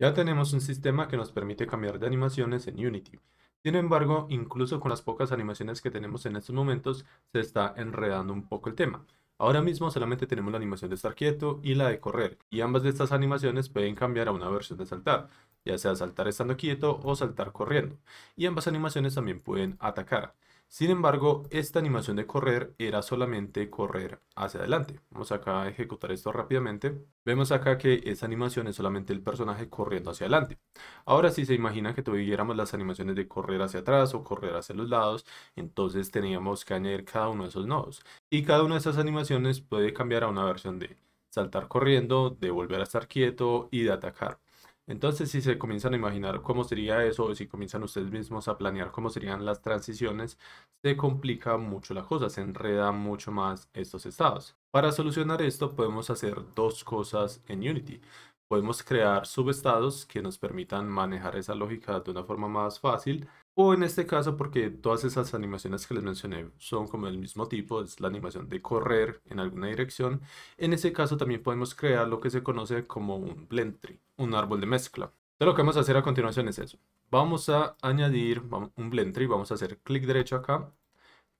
Ya tenemos un sistema que nos permite cambiar de animaciones en Unity. Sin embargo, incluso con las pocas animaciones que tenemos en estos momentos, se está enredando un poco el tema. Ahora mismo solamente tenemos la animación de estar quieto y la de correr, y ambas de estas animaciones pueden cambiar a una versión de saltar, ya sea saltar estando quieto o saltar corriendo, y ambas animaciones también pueden atacar. Sin embargo, esta animación de correr era solamente correr hacia adelante. Vamos acá a ejecutar esto rápidamente. Vemos acá que esta animación es solamente el personaje corriendo hacia adelante. Ahora si se imagina que tuviéramos las animaciones de correr hacia atrás o correr hacia los lados, entonces teníamos que añadir cada uno de esos nodos. Y cada una de esas animaciones puede cambiar a una versión de saltar corriendo, de volver a estar quieto y de atacar. Entonces, si se comienzan a imaginar cómo sería eso, o si comienzan ustedes mismos a planear cómo serían las transiciones, se complica mucho la cosa, se enreda mucho más estos estados. Para solucionar esto, podemos hacer dos cosas en Unity. Podemos crear subestados que nos permitan manejar esa lógica de una forma más fácil o en este caso, porque todas esas animaciones que les mencioné son como del mismo tipo, es la animación de correr en alguna dirección. En ese caso también podemos crear lo que se conoce como un blend tree, un árbol de mezcla. Entonces lo que vamos a hacer a continuación es eso. Vamos a añadir un blend tree, vamos a hacer clic derecho acá,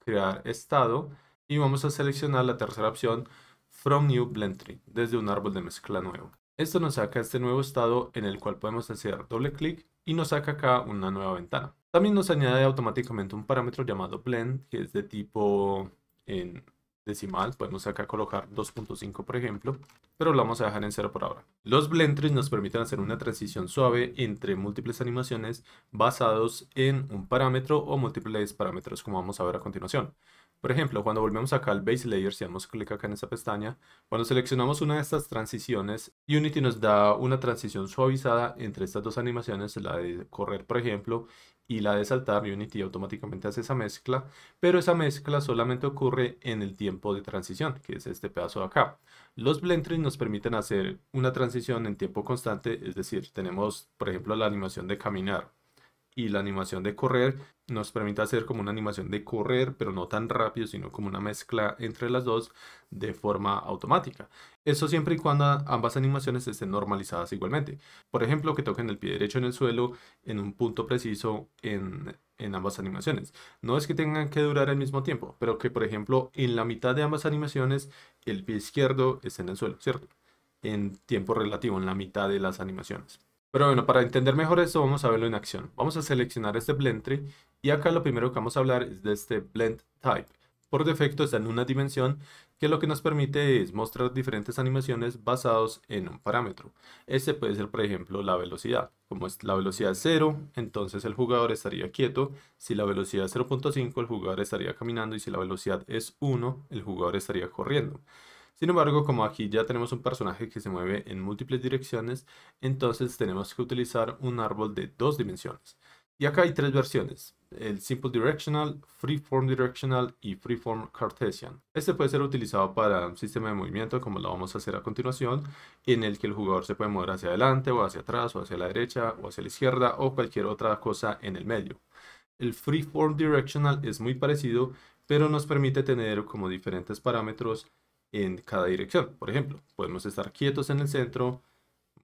crear estado y vamos a seleccionar la tercera opción, From New Blend Tree, desde un árbol de mezcla nuevo. Esto nos saca este nuevo estado en el cual podemos hacer doble clic y nos saca acá una nueva ventana. También nos añade automáticamente un parámetro llamado blend, que es de tipo en decimal, podemos acá colocar 2.5 por ejemplo, pero lo vamos a dejar en cero por ahora. Los trees nos permiten hacer una transición suave entre múltiples animaciones basados en un parámetro o múltiples parámetros como vamos a ver a continuación. Por ejemplo, cuando volvemos acá al Base Layer, si damos clic acá en esa pestaña, cuando seleccionamos una de estas transiciones, Unity nos da una transición suavizada entre estas dos animaciones, la de correr por ejemplo, y la de saltar, Unity automáticamente hace esa mezcla, pero esa mezcla solamente ocurre en el tiempo de transición, que es este pedazo de acá. Los trees nos permiten hacer una transición en tiempo constante, es decir, tenemos, por ejemplo, la animación de caminar, y la animación de correr nos permite hacer como una animación de correr, pero no tan rápido, sino como una mezcla entre las dos de forma automática. Eso siempre y cuando ambas animaciones estén normalizadas igualmente. Por ejemplo, que toquen el pie derecho en el suelo en un punto preciso en, ambas animaciones. No es que tengan que durar el mismo tiempo, pero que por ejemplo en la mitad de ambas animaciones el pie izquierdo esté en el suelo, ¿cierto? En tiempo relativo, en la mitad de las animaciones. Pero bueno, para entender mejor esto vamos a verlo en acción. Vamos a seleccionar este blend tree y acá lo primero que vamos a hablar es de este blend type. Por defecto está en una dimensión que lo que nos permite es mostrar diferentes animaciones basados en un parámetro. Ese puede ser por ejemplo la velocidad. Como es la velocidad es 0, entonces el jugador estaría quieto. Si la velocidad es 0.5, el jugador estaría caminando y si la velocidad es 1, el jugador estaría corriendo. Sin embargo, como aquí ya tenemos un personaje que se mueve en múltiples direcciones, entonces tenemos que utilizar un árbol de dos dimensiones. Y acá hay tres versiones, el Simple Directional, Freeform Directional y Freeform Cartesian. Este puede ser utilizado para un sistema de movimiento, como lo vamos a hacer a continuación, en el que el jugador se puede mover hacia adelante, o hacia atrás, o hacia la derecha, o hacia la izquierda, o cualquier otra cosa en el medio. El Freeform Directional es muy parecido, pero nos permite tener como diferentes parámetros en cada dirección. Por ejemplo, podemos estar quietos en el centro,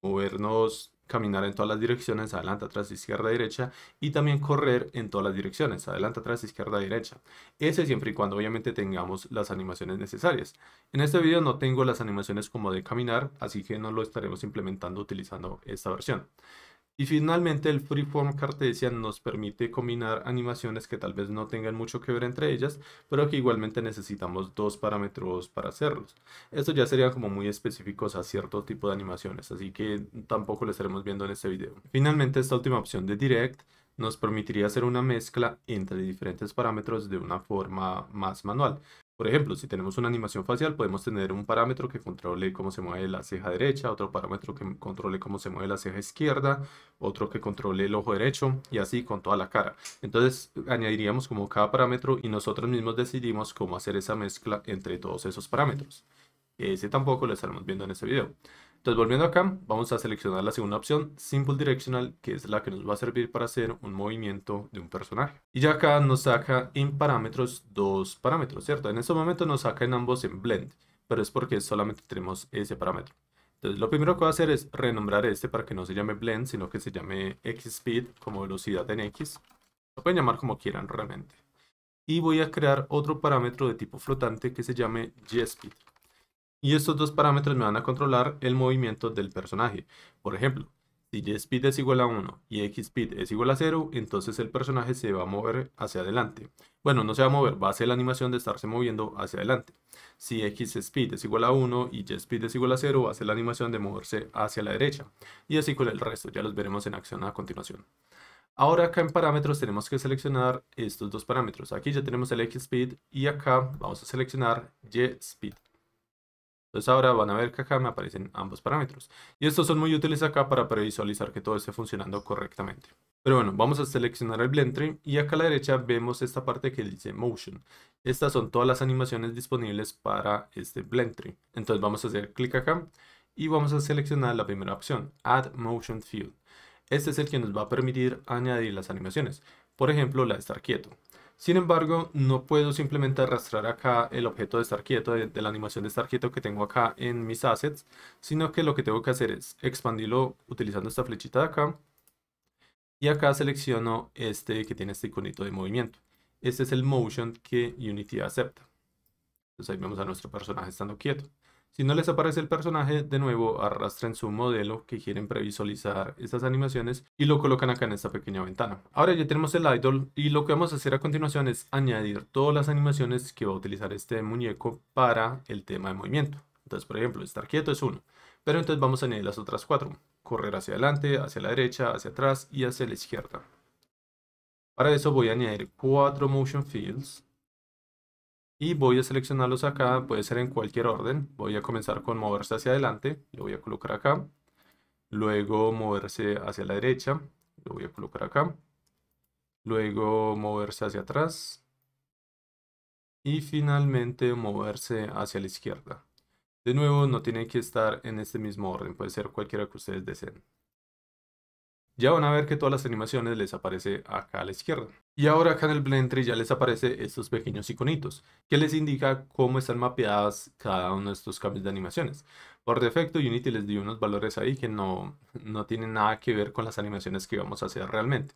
movernos, caminar en todas las direcciones, adelante, atrás, izquierda, derecha, y también correr en todas las direcciones, adelante, atrás, izquierda, derecha. Ese siempre y cuando obviamente tengamos las animaciones necesarias. En este video no tengo las animaciones como de caminar, así que no lo estaremos implementando utilizando esta versión. Y finalmente el Freeform Cartesian nos permite combinar animaciones que tal vez no tengan mucho que ver entre ellas, pero que igualmente necesitamos dos parámetros para hacerlos. Esto ya sería como muy específicos a cierto tipo de animaciones, así que tampoco lo estaremos viendo en este video. Finalmente esta última opción de Direct nos permitiría hacer una mezcla entre diferentes parámetros de una forma más manual, por ejemplo, si tenemos una animación facial, podemos tener un parámetro que controle cómo se mueve la ceja derecha, otro parámetro que controle cómo se mueve la ceja izquierda, otro que controle el ojo derecho y así con toda la cara. Entonces añadiríamos como cada parámetro y nosotros mismos decidimos cómo hacer esa mezcla entre todos esos parámetros. Ese tampoco lo estaremos viendo en este video. Entonces volviendo acá, vamos a seleccionar la segunda opción, Simple Directional, que es la que nos va a servir para hacer un movimiento de un personaje. Y ya acá nos saca en parámetros dos parámetros, ¿cierto? En este momento nos saca en ambos en Blend, pero es porque solamente tenemos ese parámetro. Entonces lo primero que voy a hacer es renombrar este para que no se llame Blend, sino que se llame X-Speed como velocidad en X. Lo pueden llamar como quieran realmente. Y voy a crear otro parámetro de tipo flotante que se llame GSpeed. speed y estos dos parámetros me van a controlar el movimiento del personaje. Por ejemplo, si y speed es igual a 1 y x speed es igual a 0, entonces el personaje se va a mover hacia adelante. Bueno, no se va a mover, va a hacer la animación de estarse moviendo hacia adelante. Si x speed es igual a 1 y y speed es igual a 0, va a hacer la animación de moverse hacia la derecha. Y así con el resto, ya los veremos en acción a continuación. Ahora acá en parámetros tenemos que seleccionar estos dos parámetros. Aquí ya tenemos el x speed y acá vamos a seleccionar y speed. Entonces ahora van a ver que acá me aparecen ambos parámetros. Y estos son muy útiles acá para previsualizar que todo esté funcionando correctamente. Pero bueno, vamos a seleccionar el Blend Tree y acá a la derecha vemos esta parte que dice Motion. Estas son todas las animaciones disponibles para este Blend Tree. Entonces vamos a hacer clic acá y vamos a seleccionar la primera opción, Add Motion Field. Este es el que nos va a permitir añadir las animaciones. Por ejemplo, la de estar quieto. Sin embargo, no puedo simplemente arrastrar acá el objeto de estar quieto, de, la animación de estar quieto que tengo acá en mis assets, sino que lo que tengo que hacer es expandirlo utilizando esta flechita de acá. Y acá selecciono este que tiene este iconito de movimiento. Este es el motion que Unity acepta. Entonces ahí vemos a nuestro personaje estando quieto. Si no les aparece el personaje, de nuevo arrastren su modelo que quieren previsualizar estas animaciones y lo colocan acá en esta pequeña ventana. Ahora ya tenemos el idol y lo que vamos a hacer a continuación es añadir todas las animaciones que va a utilizar este muñeco para el tema de movimiento. Entonces, por ejemplo, estar quieto es uno, pero entonces vamos a añadir las otras cuatro. Correr hacia adelante, hacia la derecha, hacia atrás y hacia la izquierda. Para eso voy a añadir cuatro motion fields y voy a seleccionarlos acá, puede ser en cualquier orden. Voy a comenzar con moverse hacia adelante, lo voy a colocar acá. Luego moverse hacia la derecha, lo voy a colocar acá. Luego moverse hacia atrás. Y finalmente moverse hacia la izquierda. De nuevo, no tiene que estar en este mismo orden, puede ser cualquiera que ustedes deseen. Ya van a ver que todas las animaciones les aparece acá a la izquierda. Y ahora acá en el tree ya les aparece estos pequeños iconitos, que les indica cómo están mapeadas cada uno de estos cambios de animaciones. Por defecto Unity les dio unos valores ahí que no, no tienen nada que ver con las animaciones que vamos a hacer realmente.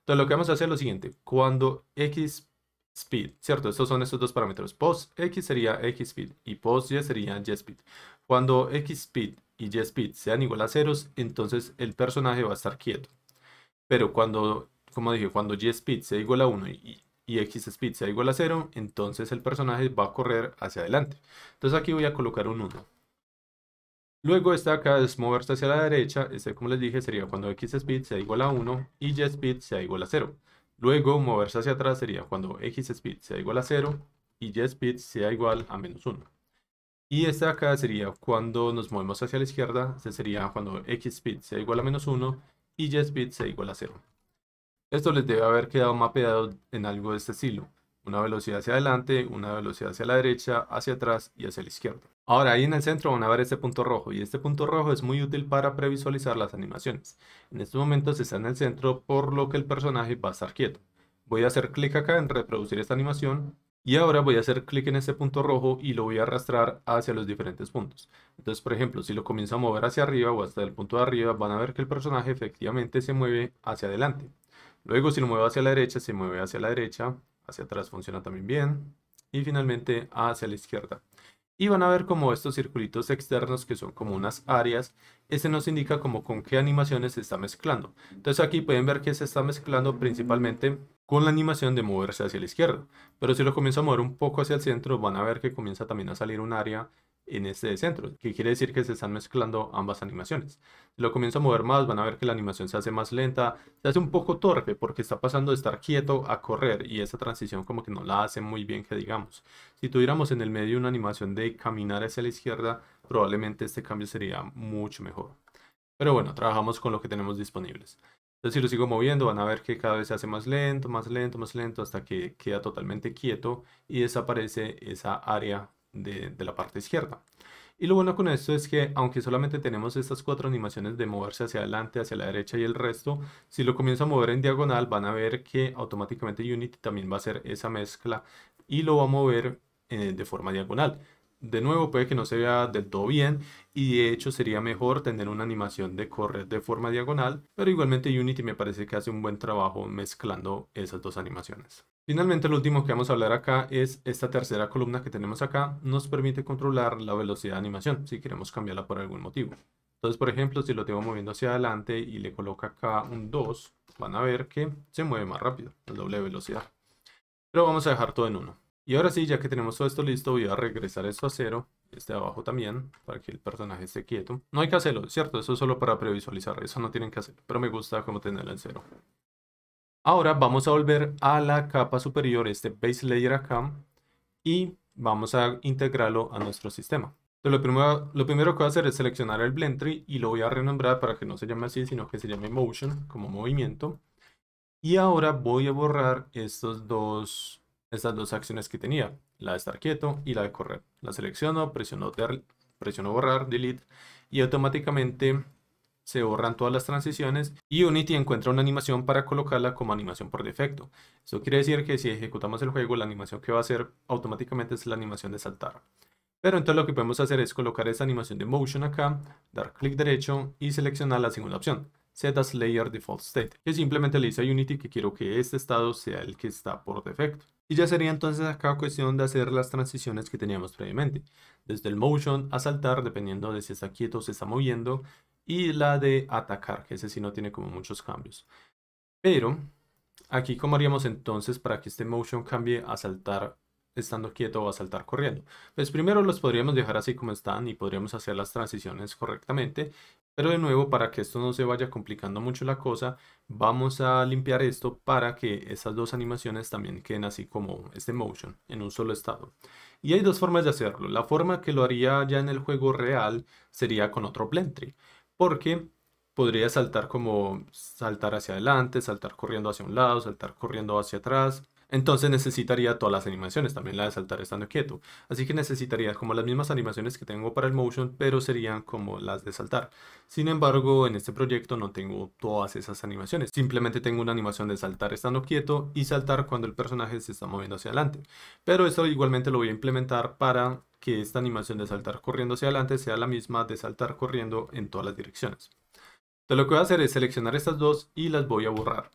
Entonces lo que vamos a hacer es lo siguiente, cuando X speed, ¿cierto? Estos son estos dos parámetros, post X sería X speed y post Y sería Y Cuando X speed y Y sean igual a ceros, entonces el personaje va a estar quieto. Pero cuando como dije, cuando y speed sea igual a 1 y, x speed sea igual a 0, entonces el personaje va a correr hacia adelante. Entonces aquí voy a colocar un 1. Luego esta acá es moverse hacia la derecha, este como les dije sería cuando x speed sea igual a 1 y y speed sea igual a 0. Luego moverse hacia atrás sería cuando x speed sea igual a 0 y y speed sea igual a menos 1. Y esta acá sería cuando nos movemos hacia la izquierda, este sería cuando x speed sea igual a menos 1 y y speed sea igual a 0. Esto les debe haber quedado mapeado en algo de este estilo, una velocidad hacia adelante, una velocidad hacia la derecha, hacia atrás y hacia la izquierda. Ahora ahí en el centro van a ver este punto rojo y este punto rojo es muy útil para previsualizar las animaciones. En estos momentos está en el centro por lo que el personaje va a estar quieto. Voy a hacer clic acá en reproducir esta animación y ahora voy a hacer clic en este punto rojo y lo voy a arrastrar hacia los diferentes puntos. Entonces por ejemplo si lo comienzo a mover hacia arriba o hasta el punto de arriba van a ver que el personaje efectivamente se mueve hacia adelante. Luego si lo muevo hacia la derecha, se mueve hacia la derecha, hacia atrás funciona también bien. Y finalmente hacia la izquierda. Y van a ver como estos circulitos externos que son como unas áreas, este nos indica como con qué animaciones se está mezclando. Entonces aquí pueden ver que se está mezclando principalmente con la animación de moverse hacia la izquierda. Pero si lo comienzo a mover un poco hacia el centro, van a ver que comienza también a salir un área en este centro, que quiere decir que se están mezclando ambas animaciones. lo comienzo a mover más, van a ver que la animación se hace más lenta, se hace un poco torpe porque está pasando de estar quieto a correr y esa transición como que no la hace muy bien que digamos. Si tuviéramos en el medio una animación de caminar hacia la izquierda, probablemente este cambio sería mucho mejor. Pero bueno, trabajamos con lo que tenemos disponibles. Entonces si lo sigo moviendo van a ver que cada vez se hace más lento, más lento, más lento hasta que queda totalmente quieto y desaparece esa área de, la parte izquierda. Y lo bueno con esto es que aunque solamente tenemos estas cuatro animaciones de moverse hacia adelante, hacia la derecha y el resto, si lo comienzo a mover en diagonal van a ver que automáticamente Unity también va a hacer esa mezcla y lo va a mover eh, de forma diagonal de nuevo puede que no se vea del todo bien y de hecho sería mejor tener una animación de correr de forma diagonal, pero igualmente Unity me parece que hace un buen trabajo mezclando esas dos animaciones. Finalmente lo último que vamos a hablar acá es esta tercera columna que tenemos acá nos permite controlar la velocidad de animación si queremos cambiarla por algún motivo. Entonces por ejemplo si lo tengo moviendo hacia adelante y le coloco acá un 2 van a ver que se mueve más rápido, el doble velocidad. Pero vamos a dejar todo en 1. Y ahora sí, ya que tenemos todo esto listo, voy a regresar esto a cero. Este de abajo también, para que el personaje esté quieto. No hay que hacerlo, ¿cierto? Eso es solo para previsualizar, eso no tienen que hacer. Pero me gusta como tenerlo en cero. Ahora vamos a volver a la capa superior, este base layer acá. Y vamos a integrarlo a nuestro sistema. lo, primero, lo primero que voy a hacer es seleccionar el Blend Tree y lo voy a renombrar para que no se llame así, sino que se llame Motion, como movimiento. Y ahora voy a borrar estos dos estas dos acciones que tenía, la de estar quieto y la de correr. La selecciono, presiono, presiono borrar, delete y automáticamente se borran todas las transiciones y Unity encuentra una animación para colocarla como animación por defecto. Eso quiere decir que si ejecutamos el juego, la animación que va a hacer automáticamente es la animación de saltar. Pero entonces lo que podemos hacer es colocar esa animación de motion acá, dar clic derecho y seleccionar la segunda opción, set as layer default state, que simplemente le dice a Unity que quiero que este estado sea el que está por defecto. Y ya sería entonces acá cuestión de hacer las transiciones que teníamos previamente. Desde el motion a saltar, dependiendo de si está quieto o se está moviendo. Y la de atacar, que ese sí no tiene como muchos cambios. Pero aquí cómo haríamos entonces para que este motion cambie a saltar estando quieto o a saltar corriendo. Pues primero los podríamos dejar así como están y podríamos hacer las transiciones correctamente. Pero de nuevo, para que esto no se vaya complicando mucho la cosa, vamos a limpiar esto para que esas dos animaciones también queden así como este motion, en un solo estado. Y hay dos formas de hacerlo. La forma que lo haría ya en el juego real sería con otro tree. porque podría saltar como saltar hacia adelante, saltar corriendo hacia un lado, saltar corriendo hacia atrás, entonces necesitaría todas las animaciones, también la de saltar estando quieto. Así que necesitaría como las mismas animaciones que tengo para el motion, pero serían como las de saltar. Sin embargo, en este proyecto no tengo todas esas animaciones. Simplemente tengo una animación de saltar estando quieto y saltar cuando el personaje se está moviendo hacia adelante. Pero esto igualmente lo voy a implementar para que esta animación de saltar corriendo hacia adelante sea la misma de saltar corriendo en todas las direcciones. Entonces lo que voy a hacer es seleccionar estas dos y las voy a borrar.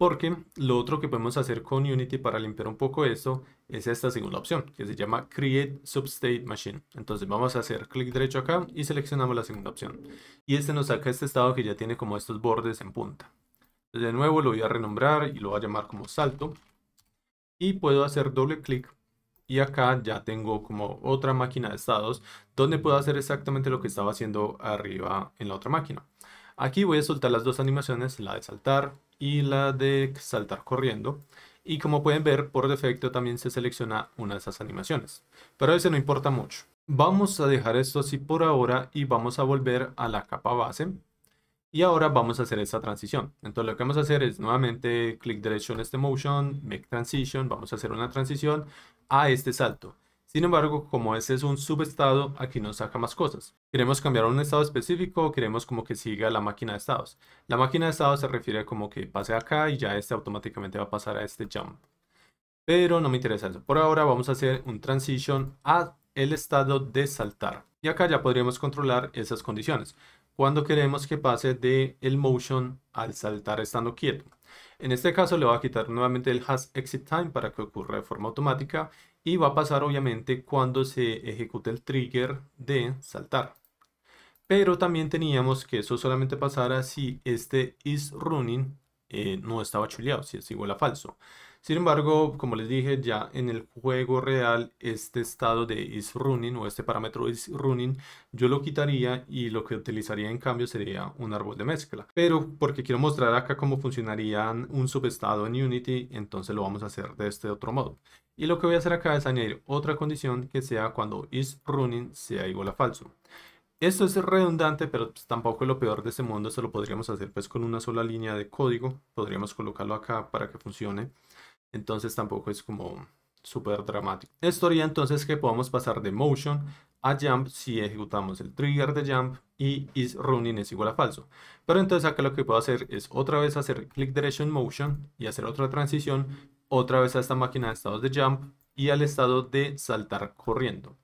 Porque lo otro que podemos hacer con Unity para limpiar un poco eso es esta segunda opción que se llama Create Substate Machine. Entonces vamos a hacer clic derecho acá y seleccionamos la segunda opción. Y este nos saca este estado que ya tiene como estos bordes en punta. De nuevo lo voy a renombrar y lo voy a llamar como salto. Y puedo hacer doble clic y acá ya tengo como otra máquina de estados donde puedo hacer exactamente lo que estaba haciendo arriba en la otra máquina. Aquí voy a soltar las dos animaciones, la de saltar y la de saltar corriendo. Y como pueden ver, por defecto también se selecciona una de esas animaciones. Pero a veces no importa mucho. Vamos a dejar esto así por ahora y vamos a volver a la capa base. Y ahora vamos a hacer esta transición. Entonces lo que vamos a hacer es nuevamente clic derecho en este motion, make transition, vamos a hacer una transición a este salto. Sin embargo, como ese es un subestado, aquí nos saca más cosas queremos cambiar un estado específico o queremos como que siga la máquina de estados. La máquina de estados se refiere como que pase acá y ya este automáticamente va a pasar a este jump. Pero no me interesa eso. Por ahora vamos a hacer un transition a el estado de saltar. Y acá ya podríamos controlar esas condiciones. Cuando queremos que pase de el motion al saltar estando quieto. En este caso le voy a quitar nuevamente el has exit time para que ocurra de forma automática y va a pasar obviamente cuando se ejecute el trigger de saltar. Pero también teníamos que eso solamente pasara si este is running eh, no estaba chuleado, si es igual a falso. Sin embargo, como les dije, ya en el juego real, este estado de is running o este parámetro is running, yo lo quitaría y lo que utilizaría en cambio sería un árbol de mezcla. Pero porque quiero mostrar acá cómo funcionaría un subestado en Unity, entonces lo vamos a hacer de este otro modo. Y lo que voy a hacer acá es añadir otra condición que sea cuando is running sea igual a falso. Esto es redundante, pero pues, tampoco es lo peor de este mundo. Se lo podríamos hacer pues con una sola línea de código. Podríamos colocarlo acá para que funcione. Entonces tampoco es como súper dramático. Esto haría entonces que podamos pasar de motion a jump si ejecutamos el trigger de jump y is running es igual a falso. Pero entonces acá lo que puedo hacer es otra vez hacer click direction motion y hacer otra transición otra vez a esta máquina de estados de jump y al estado de saltar corriendo.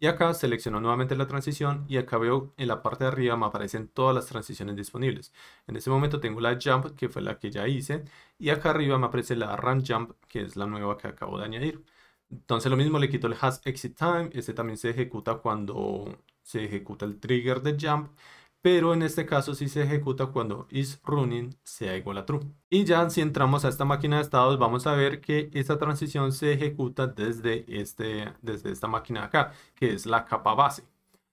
Y acá selecciono nuevamente la transición y acá veo en la parte de arriba me aparecen todas las transiciones disponibles. En este momento tengo la jump que fue la que ya hice y acá arriba me aparece la run jump que es la nueva que acabo de añadir. Entonces lo mismo le quito el has exit time, este también se ejecuta cuando se ejecuta el trigger de jump pero en este caso sí se ejecuta cuando isRunning running sea igual a true. Y ya si entramos a esta máquina de estados, vamos a ver que esta transición se ejecuta desde, este, desde esta máquina de acá, que es la capa base.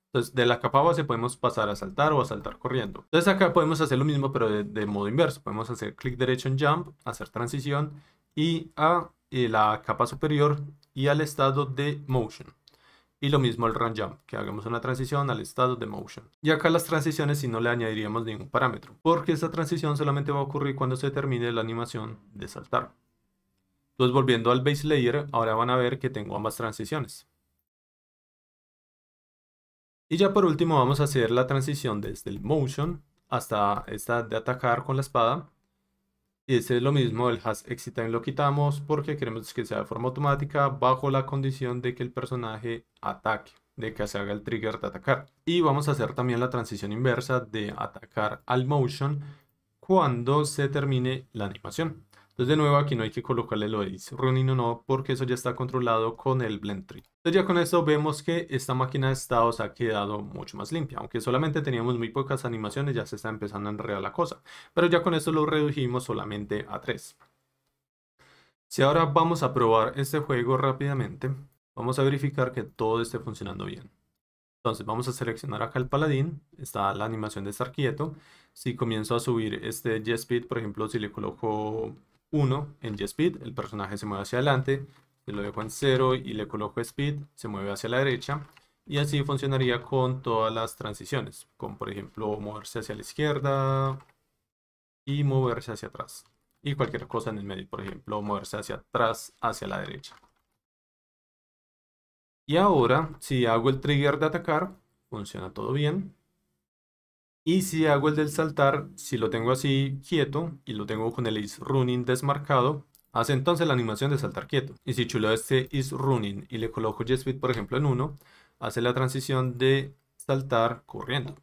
Entonces, de la capa base podemos pasar a saltar o a saltar corriendo. Entonces, acá podemos hacer lo mismo, pero de, modo inverso. Podemos hacer click, derecho en jump, hacer transición y a eh, la capa superior y al estado de motion. Y lo mismo el run jump, que hagamos una transición al estado de motion. Y acá las transiciones si no le añadiríamos ningún parámetro, porque esta transición solamente va a ocurrir cuando se termine la animación de saltar. Entonces volviendo al base layer, ahora van a ver que tengo ambas transiciones. Y ya por último vamos a hacer la transición desde el motion hasta esta de atacar con la espada y este es lo mismo, el has exit time lo quitamos porque queremos que sea de forma automática bajo la condición de que el personaje ataque, de que se haga el trigger de atacar. Y vamos a hacer también la transición inversa de atacar al motion cuando se termine la animación. Entonces de nuevo aquí no hay que colocarle lo de running o no, porque eso ya está controlado con el blend tree. Entonces ya con esto vemos que esta máquina de estados ha quedado mucho más limpia, aunque solamente teníamos muy pocas animaciones, ya se está empezando a enredar la cosa. Pero ya con esto lo redujimos solamente a 3. Si ahora vamos a probar este juego rápidamente, vamos a verificar que todo esté funcionando bien. Entonces vamos a seleccionar acá el paladín, está la animación de estar quieto. Si comienzo a subir este g speed, por ejemplo, si le coloco 1 en G-Speed, el personaje se mueve hacia adelante, yo lo dejo en 0 y le coloco Speed, se mueve hacia la derecha. Y así funcionaría con todas las transiciones, como por ejemplo moverse hacia la izquierda y moverse hacia atrás. Y cualquier cosa en el medio, por ejemplo, moverse hacia atrás, hacia la derecha. Y ahora, si hago el trigger de atacar, funciona todo bien. Y si hago el del saltar, si lo tengo así quieto y lo tengo con el is running desmarcado, hace entonces la animación de saltar quieto. Y si chulo este is running y le coloco jet por ejemplo en 1, hace la transición de saltar corriendo.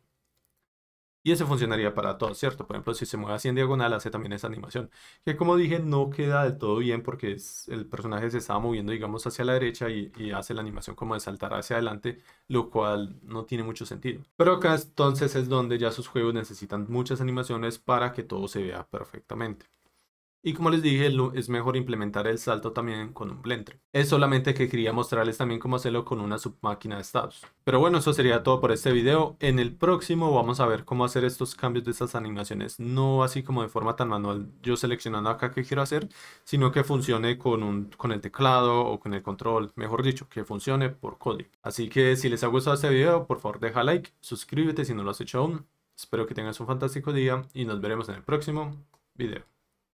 Y eso funcionaría para todo, ¿cierto? Por ejemplo, si se mueve así en diagonal, hace también esa animación. Que como dije, no queda del todo bien porque el personaje se estaba moviendo, digamos, hacia la derecha y, y, hace la animación como de saltar hacia adelante, lo cual no tiene mucho sentido. Pero acá entonces es donde ya sus juegos necesitan muchas animaciones para que todo se vea perfectamente. Y como les dije, es mejor implementar el salto también con un blender. Es solamente que quería mostrarles también cómo hacerlo con una submáquina de estados. Pero bueno, eso sería todo por este video. En el próximo vamos a ver cómo hacer estos cambios de estas animaciones. No así como de forma tan manual, yo seleccionando acá qué quiero hacer, sino que funcione con, un, con el teclado o con el control. Mejor dicho, que funcione por código. Así que si les ha gustado este video, por favor deja like, suscríbete si no lo has hecho aún. Espero que tengas un fantástico día y nos veremos en el próximo video.